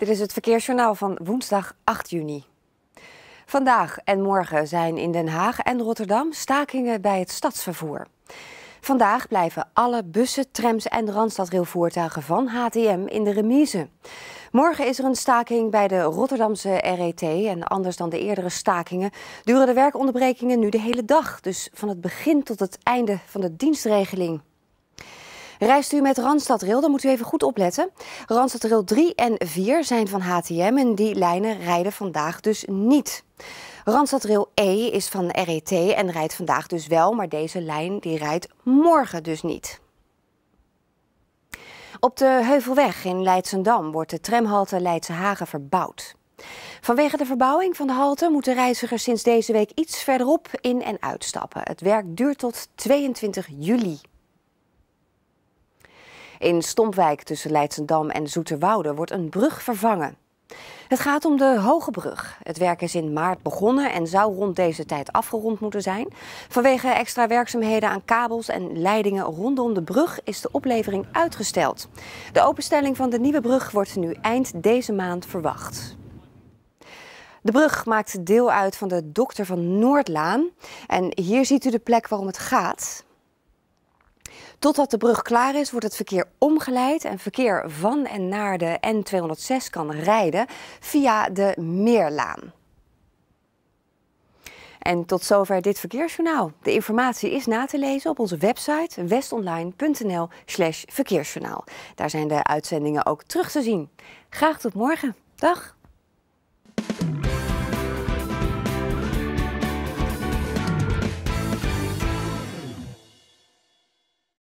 Dit is het Verkeersjournaal van woensdag 8 juni. Vandaag en morgen zijn in Den Haag en Rotterdam stakingen bij het stadsvervoer. Vandaag blijven alle bussen, trams en randstadrailvoertuigen van HTM in de remise. Morgen is er een staking bij de Rotterdamse RET. En anders dan de eerdere stakingen duren de werkonderbrekingen nu de hele dag. Dus van het begin tot het einde van de dienstregeling. Reist u met Randstadrail? dan moet u even goed opletten. Randstadrail 3 en 4 zijn van HTM en die lijnen rijden vandaag dus niet. Randstadrail E is van RET en rijdt vandaag dus wel, maar deze lijn die rijdt morgen dus niet. Op de Heuvelweg in Leidsendam wordt de tramhalte Leidse verbouwd. Vanwege de verbouwing van de halte moeten reizigers sinds deze week iets verderop in en uitstappen. Het werk duurt tot 22 juli. In Stompwijk tussen Leidsendam en Zoeterwoude wordt een brug vervangen. Het gaat om de Hoge Brug. Het werk is in maart begonnen en zou rond deze tijd afgerond moeten zijn. Vanwege extra werkzaamheden aan kabels en leidingen rondom de brug is de oplevering uitgesteld. De openstelling van de nieuwe brug wordt nu eind deze maand verwacht. De brug maakt deel uit van de Dokter van Noordlaan. En hier ziet u de plek waarom het gaat. Totdat de brug klaar is, wordt het verkeer omgeleid en verkeer van en naar de N206 kan rijden via de Meerlaan. En tot zover dit verkeersjournaal. De informatie is na te lezen op onze website westonline.nl/slash verkeersjournaal. Daar zijn de uitzendingen ook terug te zien. Graag tot morgen. Dag.